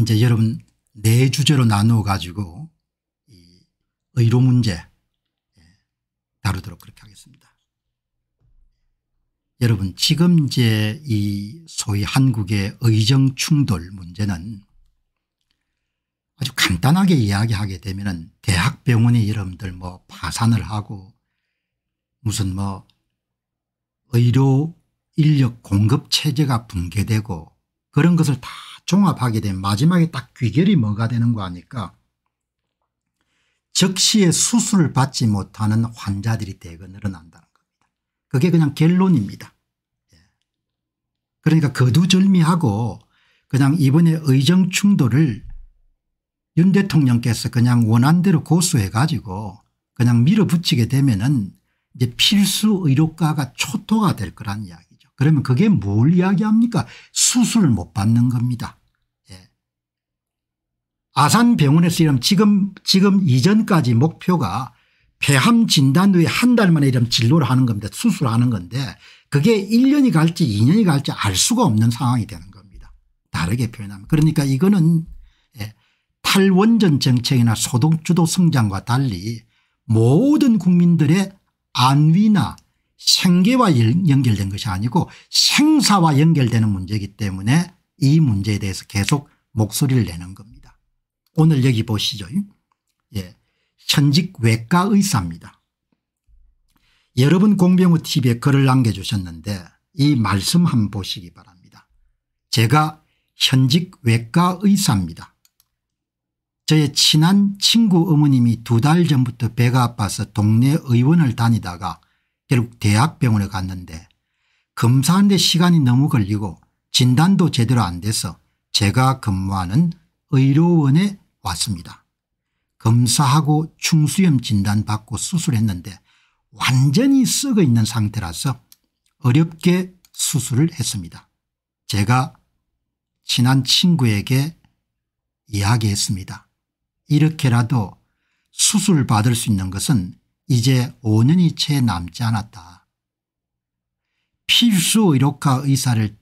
이제 여러분 네 주제로 나누어 가지고 이 의료 문제 예, 다루도록 그렇게 하겠습니다. 여러분 지금 이제 이 소위 한국의 의정 충돌 문제는 아주 간단하게 이야기하게 되면은 대학병원이 여러분들 뭐 파산을 하고 무슨 뭐 의료 인력 공급 체제가 붕괴되고 그런 것을 다 종합하게 되면 마지막에 딱 귀결이 뭐가 되는 거아닐까 적시에 수술을 받지 못하는 환자들이 대거 늘어난다는 겁니다. 그게 그냥 결론입니다. 예. 그러니까 거두절미하고 그냥 이번에 의정 충돌을 윤 대통령께서 그냥 원한대로 고수해가지고 그냥 밀어붙이게 되면은 이제 필수 의료가가 초토가 될 거란 이야기. 그러면 그게 뭘 이야기합니까? 수술 못 받는 겁니다. 예. 아산병원에서 이름 지금 지금 이전까지 목표가 폐암 진단 후에 한 달 만에 이런 진료를 하는 겁니다. 수술하는 건데 그게 1년이 갈지 2년이 갈지 알 수가 없는 상황이 되는 겁니다. 다르게 표현하면. 그러니까 이거는 예. 탈원전 정책이나 소득주도 성장과 달리 모든 국민들의 안위나 생계와 연결된 것이 아니고 생사와 연결되는 문제이기 때문에 이 문제에 대해서 계속 목소리를 내는 겁니다. 오늘 여기 보시죠. 예. 현직 외과 의사입니다. 여러분 공병우 TV에 글을 남겨주셨는데 이 말씀 한번 보시기 바랍니다. 제가 현직 외과 의사입니다. 저의 친한 친구 어머님이 두 달 전부터 배가 아파서 동네 의원을 다니다가 결국 대학병원에 갔는데 검사하는데 시간이 너무 걸리고 진단도 제대로 안 돼서 제가 근무하는 의료원에 왔습니다. 검사하고 충수염 진단받고 수술했는데 완전히 썩어 있는 상태라서 어렵게 수술을 했습니다. 제가 친한 친구에게 이야기했습니다. 이렇게라도 수술 받을 수 있는 것은 이제 5년이 채 남지 않았다. 필수 의료과 의사를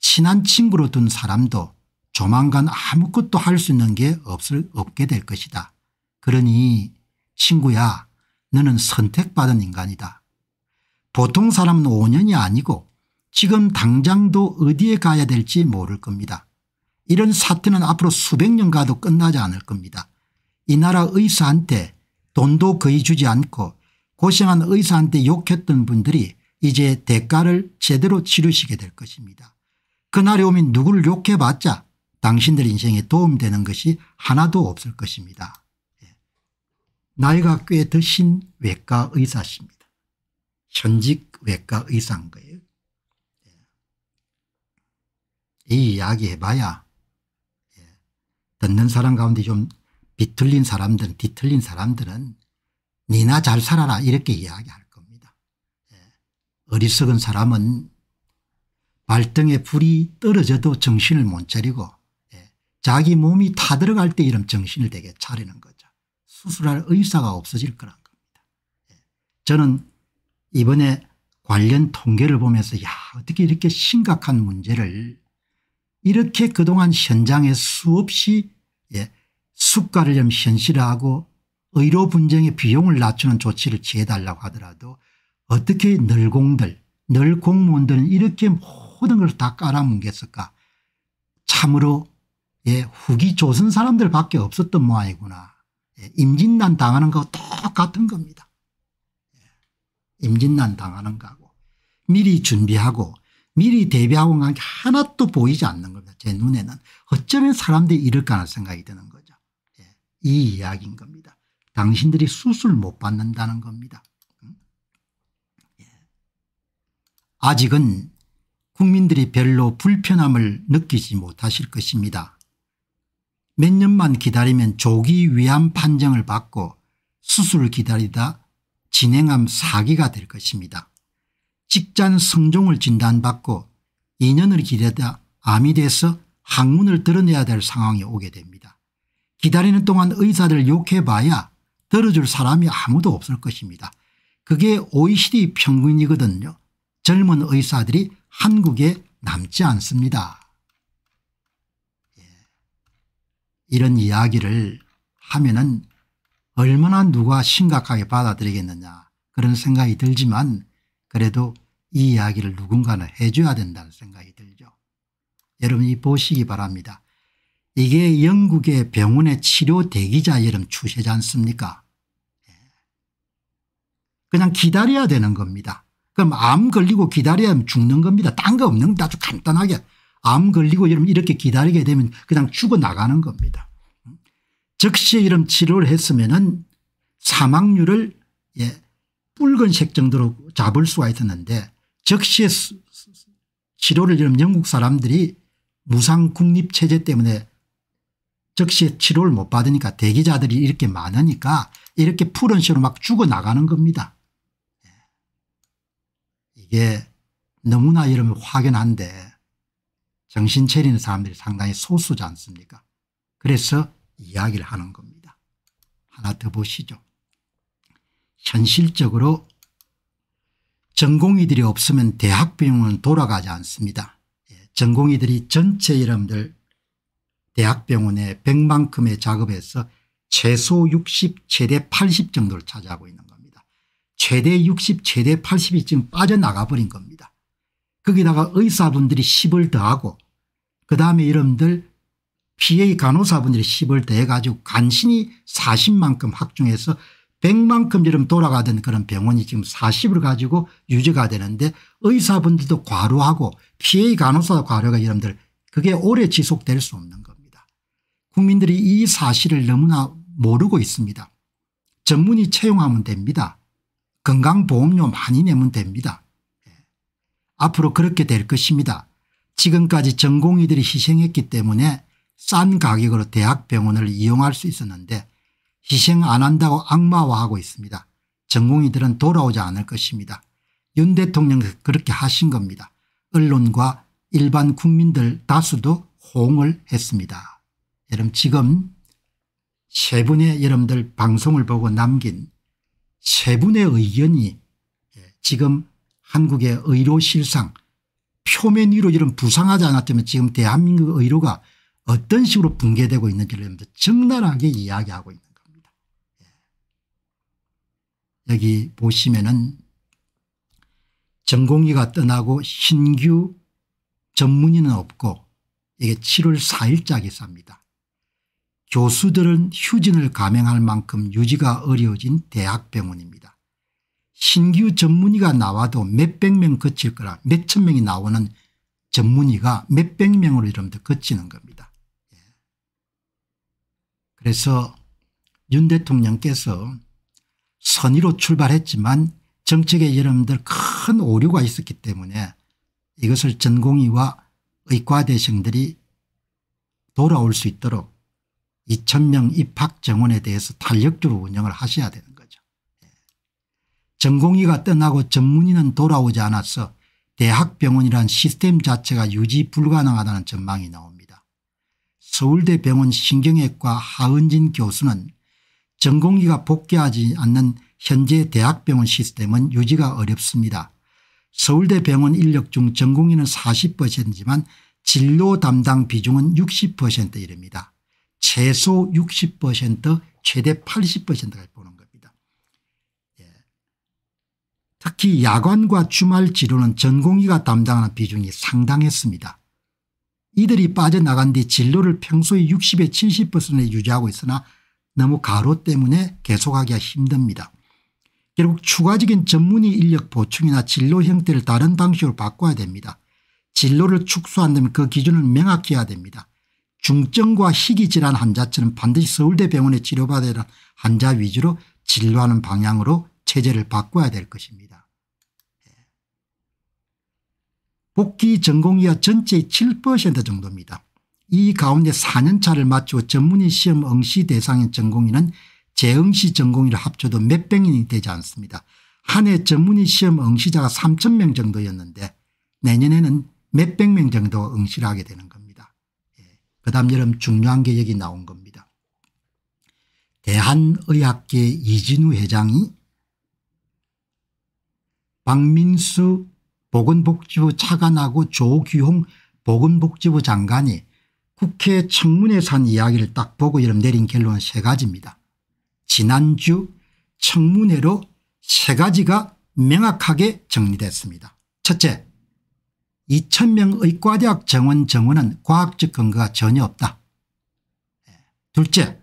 친한 친구로 둔 사람도 조만간 아무것도 할 수 있는 게 없을, 없게 될 것이다. 그러니 친구야 너는 선택받은 인간이다. 보통 사람은 5년이 아니고 지금 당장도 어디에 가야 될지 모를 겁니다. 이런 사태는 앞으로 수백 년 가도 끝나지 않을 겁니다. 이 나라 의사한테 돈도 거의 주지 않고 고생한 의사한테 욕했던 분들이 이제 대가를 제대로 치르시게 될 것입니다. 그날이 오면 누구를 욕해봤자 당신들 인생에 도움되는 것이 하나도 없을 것입니다. 예. 나이가 꽤 드신 외과 의사십니다. 현직 외과 의사인 거예요. 예. 이 이야기 해봐야 예, 듣는 사람 가운데 좀 비틀린 사람들 은 뒤틀린 사람들은 니나 잘 살아라 이렇게 이야기할 겁니다. 예. 어리석은 사람은 발등에 불이 떨어져도 정신을 못 차리고 예. 자기 몸이 타들어갈 때 이런 정신을 되게 차리는 거죠. 수술할 의사가 없어질 거란 겁니다. 예. 저는 이번에 관련 통계를 보면서 야 어떻게 이렇게 심각한 문제를 이렇게 그동안 현장에 수없이 수가를 좀 현실화하고 의료 분쟁의 비용을 낮추는 조치를 취해달라고 하더라도 어떻게 늘공들 늘 공무원들은 이렇게 모든 걸 다 깔아뭉갰을까 참으로 예, 후기 조선 사람들밖에 없었던 모양이구나 예, 임진난 당하는 거 똑같은 겁니다 예, 임진난 당하는 거하고 미리 준비하고 미리 대비하고 간게 하나도 보이지 않는 겁니다 제 눈에는 어쩌면 사람들이 이럴까 하는 생각이 드는 거예요 이 이야기인 겁니다. 당신들이 수술 못 받는다는 겁니다. 예. 아직은 국민들이 별로 불편함을 느끼지 못하실 것입니다. 몇 년만 기다리면 조기 위암 판정을 받고 수술 을 기다리다 진행암 사기가될 것입니다. 직장 성종을 진단받고 2년을 기다리다 암이 돼서 항문을 드러내야 될 상황이 오게 됩니다. 기다리는 동안 의사들 욕해봐야 들어줄 사람이 아무도 없을 것입니다. 그게 OECD 평균이거든요. 젊은 의사들이 한국에 남지 않습니다. 예. 이런 이야기를 하면 은 얼마나 누가 심각하게 받아들이겠느냐 그런 생각이 들지만 그래도 이 이야기를 누군가는 해줘야 된다는 생각이 들죠. 여러분이 보시기 바랍니다. 이게 영국의 병원의 치료 대기자 여름 추세지 않습니까 예. 그냥 기다려야 되는 겁니다. 그럼 암 걸리고 기다려야 죽는 겁니다. 딴 거 없는 거 아주 간단하게 암 걸리고 여러 이렇게 기다리게 되면 그냥 죽어나가는 겁니다. 음. 즉시 이런 치료를 했으면 은 사망률을 예, 붉은색 정도로 잡을 수가 있었는데 즉시 치료를 이런 영국 사람들이 무상 국립체제 때문에 즉시 치료를 못 받으니까 대기자들이 이렇게 많으니까 이렇게 푸른 쇼로막 죽어나가는 겁니다. 예. 이게 너무나 이러면 확연한데 정신 차리는 사람들이 상당히 소수지 않습니까 그래서 이야기를 하는 겁니다. 하나 더 보시죠. 현실적으로 전공의들이 없으면 대학 비용은 돌아가지 않습니다. 예, 전공의들이 전체 여러분들 대학병원의 100만큼의 작업에서 최소 60 최대 80 정도를 차지하고 있는 겁니다. 최대 60 최대 80이 지금 빠져나가 버린 겁니다. 거기다가 의사분들이 10을 더하고 그 다음에 여러분들 PA 간호사분들이 10을 더해가지고 간신히 40만큼 확충해서 100만큼 여러분 돌아가던 그런 병원이 지금 40을 가지고 유지가 되는데 의사분들도 과로하고 PA 간호사도 과로가 여러분들 그게 오래 지속될 수 없는 겁니다. 국민들이 이 사실을 너무나 모르고 있습니다. 전문의 채용하면 됩니다. 건강보험료 많이 내면 됩니다. 예. 앞으로 그렇게 될 것입니다. 지금까지 전공의들이 희생했기 때문에 싼 가격으로 대학병원을 이용할 수 있었는데 희생 안 한다고 악마화하고 있습니다. 전공의들은 돌아오지 않을 것입니다. 윤 대통령께서 그렇게 하신 겁니다. 언론과 일반 국민들 다수도 호응을 했습니다. 여러분 지금 세 분의 여러분들 방송을 보고 남긴 세 분의 의견이 예, 지금 한국의 의료 실상 표면 위로 이런 부상하지 않았다면 지금 대한민국 의료가 어떤 식으로 붕괴되고 있는지를 여러분들 적나라하게 이야기하고 있는 겁니다. 예. 여기 보시면은 전공의가 떠나고 신규 전문의는 없고 이게 7월 4일자 기사입니다. 교수들은 휴진을 감행할 만큼 유지가 어려워진 대학병원입니다. 신규 전문의가 나와도 몇 백 명 거칠 거라 몇 천 명이 나오는 전문의가 몇 백 명으로 이러면 거치는 겁니다. 예. 그래서 윤 대통령께서 선의로 출발했지만 정책에 여러분들 큰 오류가 있었기 때문에 이것을 전공의와 의과대생들이 돌아올 수 있도록 2천명 입학 정원에 대해서 탄력적으로 운영을 하셔야 되는 거죠. 예. 전공의가 떠나고 전문의는 돌아오지 않아서 대학병원이란 시스템 자체가 유지 불가능하다는 전망이 나옵니다. 서울대 병원 신경외과 하은진 교수는 전공의가 복귀하지 않는 현재 대학병원 시스템은 유지가 어렵습니다. 서울대 병원 인력 중 전공의는 40%지만 진로 담당 비중은 60%이랍니다. 최소 60% 최대 8 0까 보는 겁니다. 예. 특히 야간과 주말 진료는 전공의가 담당하는 비중이 상당했습니다. 이들이 빠져나간 뒤 진로를 평소의 60에 7 0 유지하고 있으나 너무 가로 때문에 계속하기가 힘듭니다. 결국 추가적인 전문의 인력 보충이나 진로 형태를 다른 방식으로 바꿔야 됩니다. 진로를 축소한다면 그 기준을 명확히 해야 됩니다. 중증과 희귀질환 환자처럼 반드시 서울대병원에 치료받아야 하는 환자 위주로 진료하는 방향으로 체제를 바꿔야 될 것입니다. 예. 복귀 전공의와 전체의 7% 정도입니다. 이 가운데 4년차를 맞추고 전문의 시험 응시 대상인 전공의는 재응시 전공의를 합쳐도 몇 백인이 되지 않습니다. 한 해 전문의 시험 응시자가 3천명 정도였는데 내년에는 몇 백 명 정도 응시를 하게 되는 겁니다. 그 다음 여름 중요한 게 여기 나온 겁니다. 대한의학계 이진우 회장이 박민수 보건복지부 차관하고 조규홍 보건복지부 장관이 국회 청문회에서 한 이야기를 딱 보고 여름 내린 결론은 세 가지입니다. 지난주 청문회로 세 가지가 명확하게 정리됐습니다. 첫째 2,000명의 과대학 정원 정원은 과학적 근거가 전혀 없다. 예. 둘째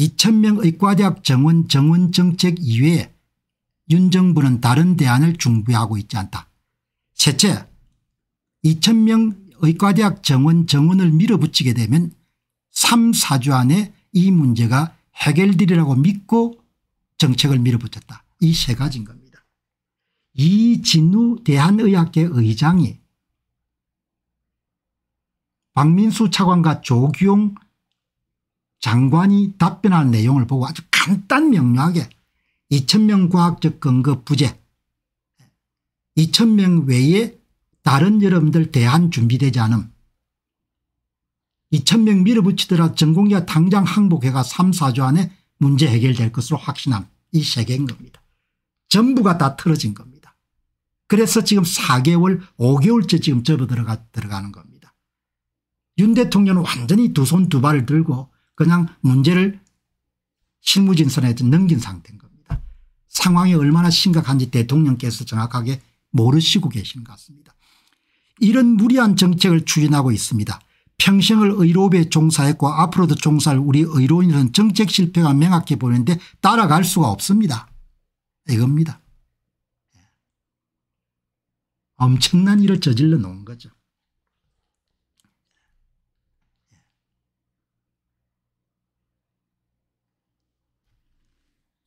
2,000명의 과대학 정원 정원 정책 이외에 윤 정부는 다른 대안을 준비하고 있지 않다. 셋째 2,000명 의과대학 정원 정원을 밀어붙이게 되면 3, 4주 안에 이 문제가 해결되리라고 믿고 정책을 밀어붙였다. 이 세 가지인 겁니다. 이진우 대한의학계 의장이 박민수 차관과 조규용 장관이 답변한 내용을 보고 아주 간단 명료하게 2천명 과학적 근거 부재 2천명 외에 다른 여러분들 대한 준비되지 않음 2천명 밀어붙이더라 전공자 당장 항복해가 3, 4주 안에 문제 해결될 것으로 확신함 이세 개인 겁니다. 전부가 다 틀어진 겁니다. 그래서 지금 4개월 5개월째 지금 접어들어가 들어가는 겁니다. 윤 대통령은 완전히 두 손 두 발을 들고 그냥 문제를 실무진선에 넘긴 상태인 겁니다. 상황이 얼마나 심각한지 대통령께서 정확하게 모르시고 계신 것 같습니다. 이런 무리한 정책을 추진하고 있습니다. 평생을 의료업에 종사했고 앞으로도 종사할 우리 의료인은 정책 실패가 명확해 보이는데 따라갈 수가 없습니다. 이겁니다. 엄청난 일을 저질러 놓은 거죠.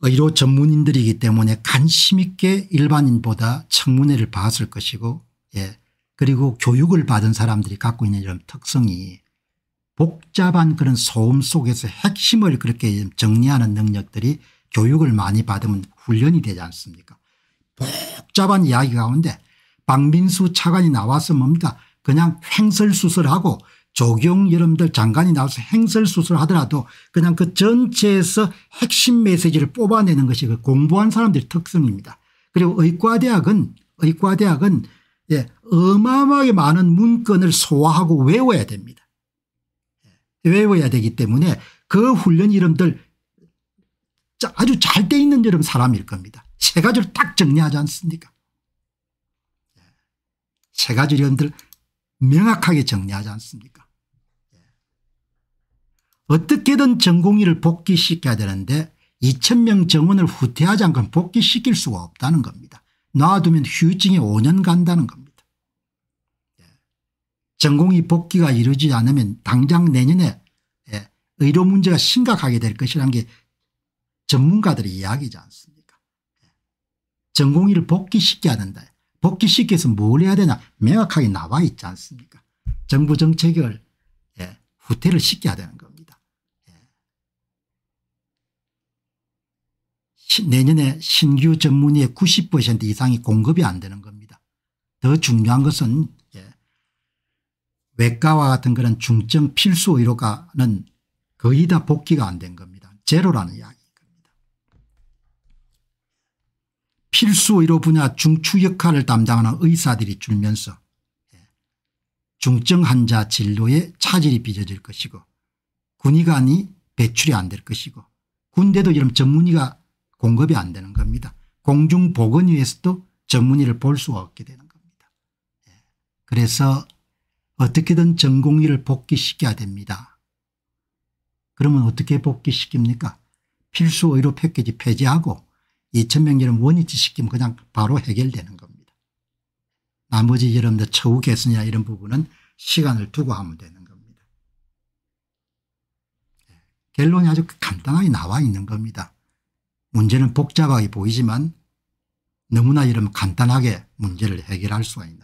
의료 전문인들이기 때문에 관심 있게 일반인보다 청문회를 봤을 것이고 예. 그리고 교육을 받은 사람들이 갖고 있는 이런 특성이 복잡한 그런 소음 속에서 핵심을 그렇게 정리하는 능력들이 교육을 많이 받으면 훈련이 되지 않습니까 복잡한 이야기 가운데 박민수 차관이 나와서 뭡니까 그냥 횡설수설하고 조경 여러분들 장관이 나와서 횡설수설 하더라도 그냥 그 전체에서 핵심 메시지를 뽑아내는 것이 그 공부한 사람들의 특성입니다. 그리고 의과대학은 의과대학은 예, 어마어마하게 많은 문건을 소화하고 외워야 됩니다. 예, 외워야 되기 때문에 그 훈련 이름들 아주 잘 돼 있는 여러분 사람일 겁니다. 세 가지로 딱 정리하지 않습니까 세 가지 의견들 명확하게 정리하지 않습니까 어떻게든 전공의를 복귀시켜야 되는데 2천명 정원을 후퇴하지 않고 복귀시킬 수가 없다는 겁니다. 놔두면 휴증이 5년 간다는 겁니다. 전공의 복귀가 이루어지지 않으면 당장 내년에 예, 의료 문제가 심각하게 될 것이라는 게 전문가들의 이야기지 않습니까 전공의를 복귀시켜야 된다. 복귀시기 위해서 뭘 해야 되냐 명확하게 나와 있지 않습니까 정부 정책을 예, 후퇴를 시켜야 되는 겁니다. 예. 내년에 신규 전문의의 90% 이상이 공급이 안 되는 겁니다. 더 중요한 것은 예, 외과와 같은 그런 중증 필수 의료가는 거의 다 복귀가 안 된 겁니다. 제로라는 이야기. 필수 의료 분야 중추 역할을 담당하는 의사들이 줄면서 예, 중증 환자 진료에 차질이 빚어질 것이고 군의관이 배출이 안 될 것이고 군대도 이런 전문의가 공급이 안 되는 겁니다. 공중보건위에서도 전문의를 볼 수가 없게 되는 겁니다. 예, 그래서 어떻게든 전공의를 복귀시켜야 됩니다. 그러면 어떻게 복귀시킵니까 필수 의료 패키지 폐지하고 2천명기름 원위치 시키면 그냥 바로 해결되는 겁니다. 나머지 여러분들 처우 개선이나 이런 부분은 시간을 두고 하면 되는 겁니다. 예, 결론이 아주 간단하게 나와 있는 겁니다. 문제는 복잡하게 보이지만 너무나 이런 간단하게 문제를 해결할 수가 있는